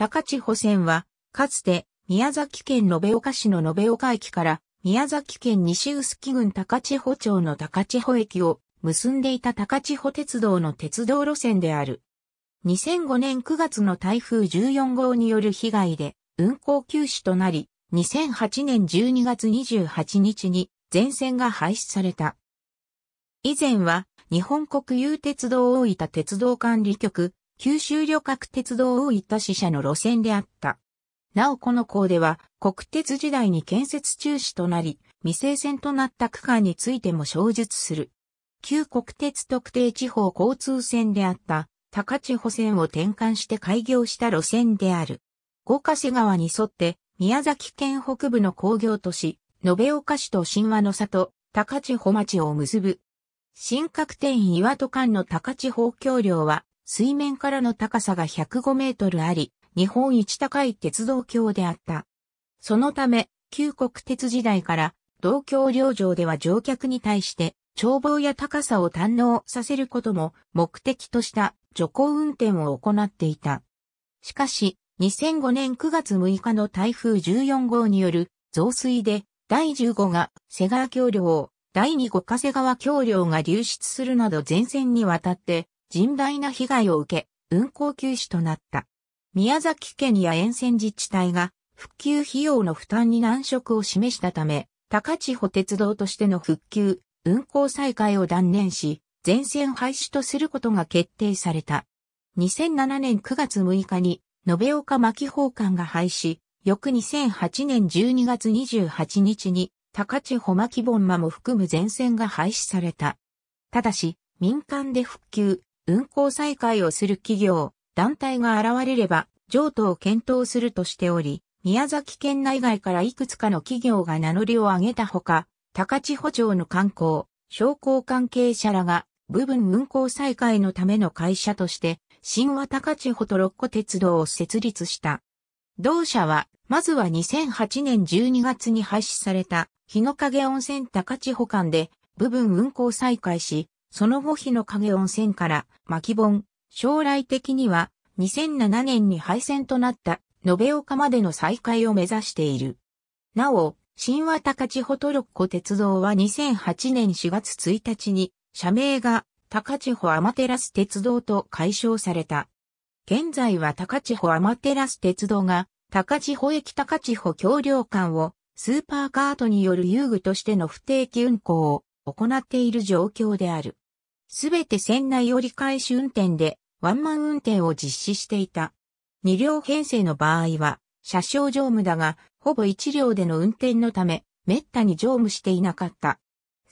高千穂線は、かつて、宮崎県延岡市の延岡駅から、宮崎県西臼杵郡高千穂町の高千穂駅を結んでいた高千穂鉄道の鉄道路線である。2005年9月の台風14号による被害で運行休止となり、2008年12月28日に全線が廃止された。以前は日本国有鉄道大分鉄道管理局九州旅客鉄道をった支社の路線であった。なおこの校では国鉄時代に建設中止となり、未成線となった区間についても小述する。旧国鉄特定地方交通線であった高千穂線を転換して開業した路線である。五ヶ瀬川に沿って宮崎県北部の工業都市、延岡市と神話の里、高千穂町を結ぶ。新角店岩戸間の高千穂橋梁は水面からの高さが105メートルあり、日本一高い鉄道橋であった。そのため、旧国鉄時代から、同橋両上では乗客に対して、眺望や高さを堪能させることも目的とした徐行運転を行っていた。しかし、2005年9月6日の台風14号による増水で、第15が瀬川橋梁、第2五加瀬川橋梁が流出するなど前線にわたって甚大な被害を受け、運行休止となった。宮崎県や沿線自治体が復旧費用の負担に難色を示したため、高千穂鉄道としての復旧、運行再開を断念し、全線廃止とすることが決定された。2007年9月6日に、延岡牧法館が廃止、翌2008年12月28日に、高千穂牧本間も含む全線が廃止された。ただし、民間で復旧、運行再開をする企業、団体が現れれば、譲渡を検討するとしており、宮崎県内外からいくつかの企業が名乗りを上げたほか、高千穂町の観光、商工関係者らが部分運行再開のための会社として、新和高千穂と六甲鉄道を設立した。同社は、まずは2008年12月に廃止された日の影温泉高千穂間で部分運行再開し、その後日の影温泉から巻本、将来的には2007年に廃線となった延岡までの再開を目指している。なお、新和高千穂トロッコ鉄道は2008年4月1日に社名が高千穂アマテラス鉄道と解消された。現在は高千穂アマテラス鉄道が高千穂駅高千穂橋梁間をスーパーカートによる遊具としての不定期運行を行っている状況である。すべて船内折り返し運転でワンマン運転を実施していた。2両編成の場合は、車掌乗務だが、ほぼ1両での運転のため、滅多に乗務していなかった。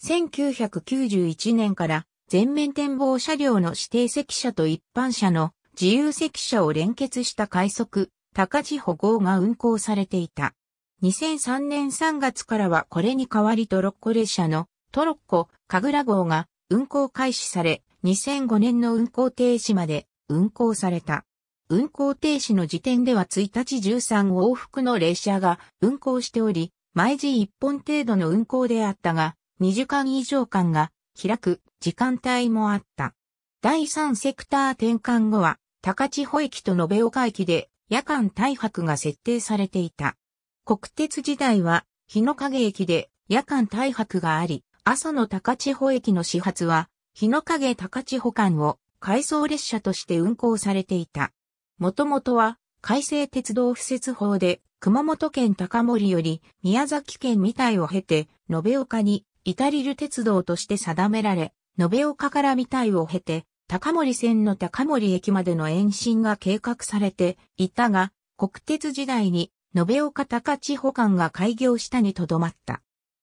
1991年から全面展望車両の指定席車と一般車の自由席車を連結した快速、高地歩号が運行されていた。2003年3月からはこれに代わりトロッコ列車のトロッコ、神楽号が運行開始され、2005年の運行停止まで運行された。運行停止の時点では1日13往復の列車が運行しており、毎時1本程度の運行であったが、2時間以上間が開く時間帯もあった。第3セクター転換後は、高千穂駅と延岡駅で夜間大白が設定されていた。国鉄時代は、日の影駅で夜間大白があり、朝の高千穂駅の始発は、日の影高千穂間を回送列車として運行されていた。もともとは、改正鉄道敷設法で、熊本県高森より宮崎県三体を経て、延岡に至りる鉄道として定められ、延岡から三体を経て、高森線の高森駅までの延伸が計画されていたが、国鉄時代に延岡高千穂間が開業したにとどまった。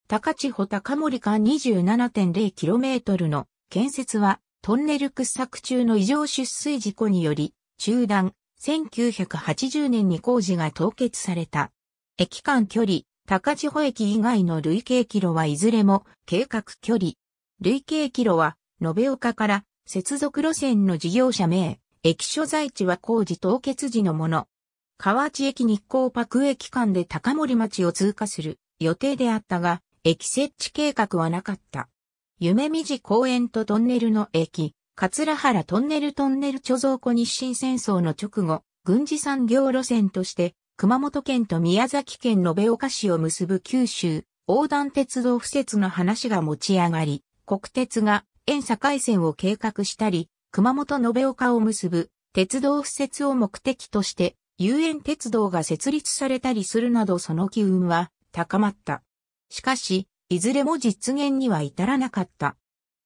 高千穂高森間 27.0km の建設はトンネル掘削中の異常出水事故により中断、1980年に工事が凍結された。駅間距離、高千穂駅以外の累計キロはいずれも計画距離。累計キロは延岡から接続路線の事業者名、駅所在地は工事凍結時のもの。河内駅日光パク駅間で高森町を通過する予定であったが、駅設置計画はなかった。夢見寺公園とトンネルの駅、桂原トンネルトンネル貯蔵庫日清戦争の直後、軍事産業路線として、熊本県と宮崎県延岡市を結ぶ九州、横断鉄道敷設の話が持ち上がり、国鉄が沿境線を計画したり、熊本延岡を結ぶ鉄道敷設を目的として、遊園鉄道が設立されたりするなどその機運は高まった。しかし、いずれも実現には至らなかった。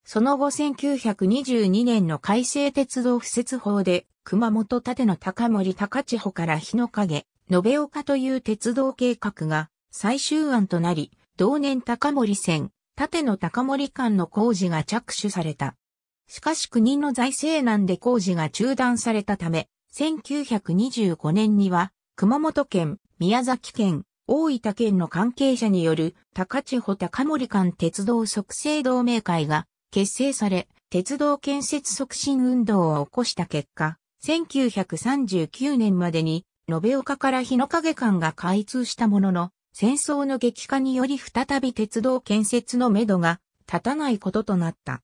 その後1922年の改正鉄道敷設法で、熊本縦の高森高千穂から日の影、延岡という鉄道計画が最終案となり、同年高森線、縦の高森間の工事が着手された。しかし国の財政難で工事が中断されたため、1925年には、熊本県、宮崎県、大分県の関係者による高千穂高森間鉄道促成同盟会が結成され、鉄道建設促進運動を起こした結果、1939年までに延岡から日の影間が開通したものの、戦争の激化により再び鉄道建設のめどが立たないこととなった。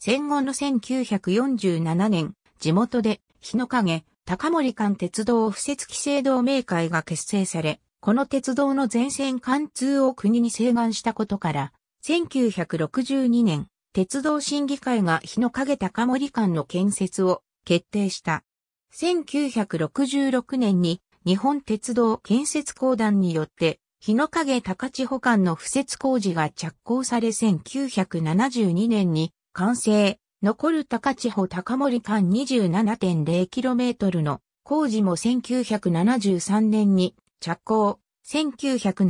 戦後の1947年、地元で日の影、高森間鉄道不設規制同盟会が結成され、この鉄道の全線貫通を国に請願したことから、1962年、鉄道審議会が日の影高森間の建設を決定した。1966年に日本鉄道建設公団によって日の影高千穂間の敷設工事が着工され1972年に完成。残る高千穂高森間 27.0km の工事も1973年に着工、1977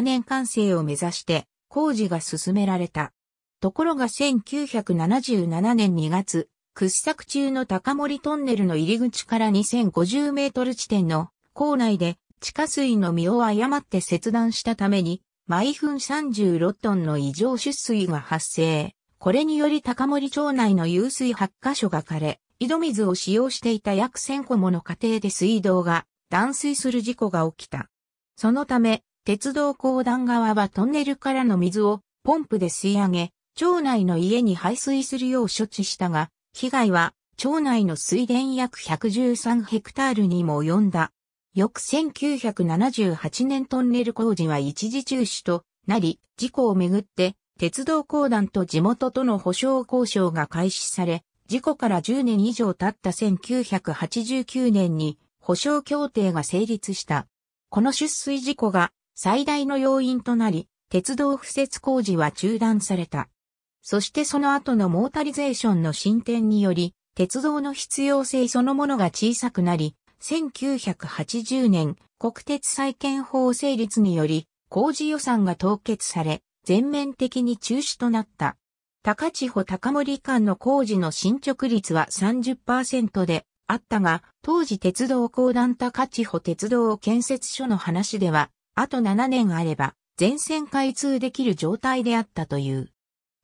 年完成を目指して工事が進められた。ところが1977年2月、掘削中の高森トンネルの入り口から2050メートル地点の構内で地下水の実を誤って切断したために毎分36トンの異常出水が発生。これにより高森町内の湧水8カ所が枯れ、井戸水を使用していた約1000個もの家庭で水道が断水する事故が起きた。そのため、鉄道公団側はトンネルからの水をポンプで吸い上げ、町内の家に排水するよう処置したが、被害は町内の水田約113ヘクタールにも及んだ。翌1978年トンネル工事は一時中止となり、事故をめぐって鉄道公団と地元との保障交渉が開始され、事故から10年以上経った1989年に保障協定が成立した。この出水事故が最大の要因となり、鉄道敷設工事は中断された。そしてその後のモータリゼーションの進展により、鉄道の必要性そのものが小さくなり、1980年国鉄再建法成立により、工事予算が凍結され、全面的に中止となった。高千穂高森間の工事の進捗率は30%で、あったが、当時鉄道公団高千穂鉄道建設所の話では、あと7年あれば、全線開通できる状態であったという。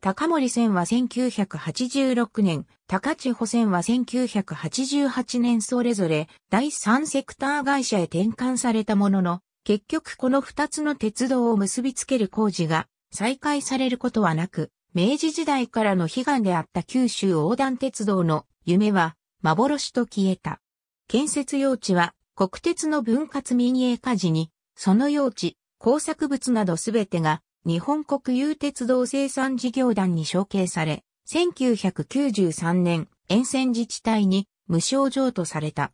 高森線は1986年、高千穂線は1988年それぞれ第三セクター会社へ転換されたものの、結局この2つの鉄道を結びつける工事が再開されることはなく、明治時代からの悲願であった九州横断鉄道の夢は幻と消えた。建設用地は国鉄の分割民営化時に、その用地、工作物などすべてが日本国有鉄道生産事業団に承継され、1993年、沿線自治体に無償譲渡された。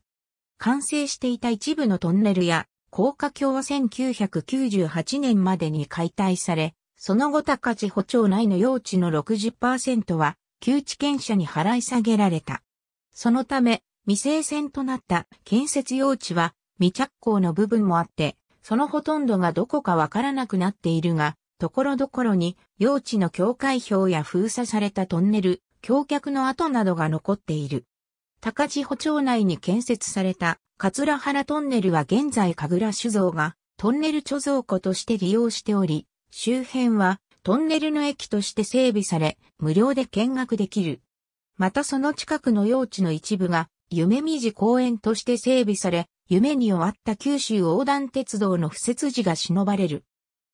完成していた一部のトンネルや高架橋は1998年までに解体され、その後高千穂町内の用地の60%は、旧地権者に払い下げられた。そのため、未成線となった建設用地は未着工の部分もあって、そのほとんどがどこかわからなくなっているが、ところどころに用地の境界標や封鎖されたトンネル、橋脚の跡などが残っている。高千穂町内に建設された桂原トンネルは現在神楽酒造がトンネル貯蔵庫として利用しており、周辺はトンネルの駅として整備され、無料で見学できる。またその近くの用地の一部が、夢見寺公園として整備され、夢に終わった九州横断鉄道の不設時が忍ばれる。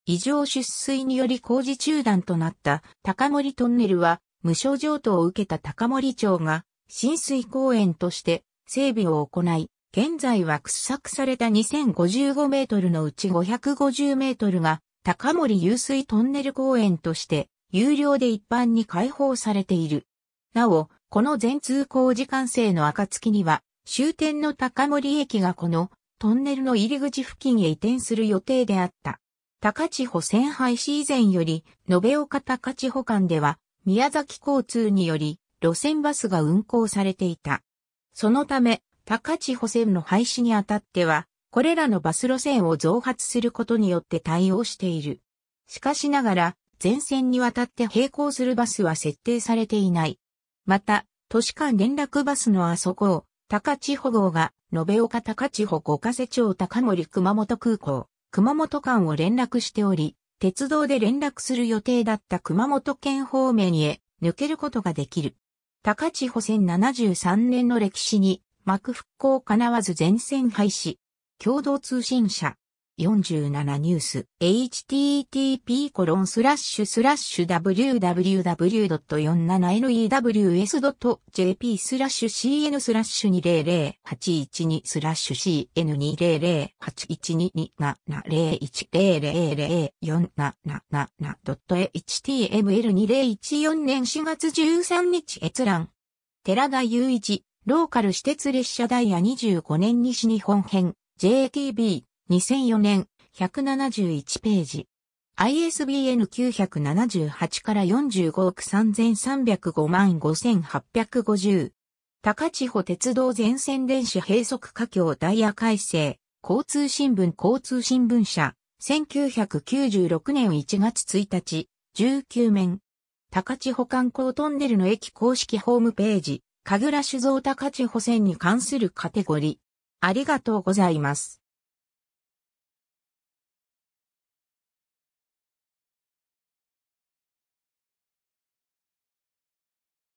異常出水により工事中断となった高森トンネルは、無償譲渡を受けた高森町が、浸水公園として整備を行い、現在は掘削された2055メートルのうち550メートルが高森遊水トンネル公園として有料で一般に開放されている。なお、この全通行時間制の暁には、終点の高森駅がこのトンネルの入り口付近へ移転する予定であった。高千穂線廃止以前より、延岡高千穂間では、宮崎交通により、路線バスが運行されていた。そのため、高千穂線の廃止にあたっては、これらのバス路線を増発することによって対応している。しかしながら、全線にわたって並行するバスは設定されていない。また、都市間連絡バスのあそこを、高千穂号が、延岡高千穂五ヶ瀬町高森熊本空港、熊本間を連絡しており、鉄道で連絡する予定だった熊本県方面へ抜けることができる。高千穂線73年の歴史に幕復興かなわず全線廃止。共同通信社、47ニュース http コロンスラッシュスラッシュ www.47news.jp スラッシュ cn スラッシュ20081スラッシュ cn200812701004777.html2014 年4月13日閲覧寺田雄一ローカル私鉄列車ダイヤ25年西日本編 JTB 2004年、171ページ。ISBN 978から45億3305万5850。高千穂鉄道全線電子閉塞架橋ダイヤ改正。交通新聞交通新聞社。1996年1月1日。19面。高千穂観光トンネルの駅公式ホームページ。神楽酒造高千穂線に関するカテゴリー。ありがとうございます。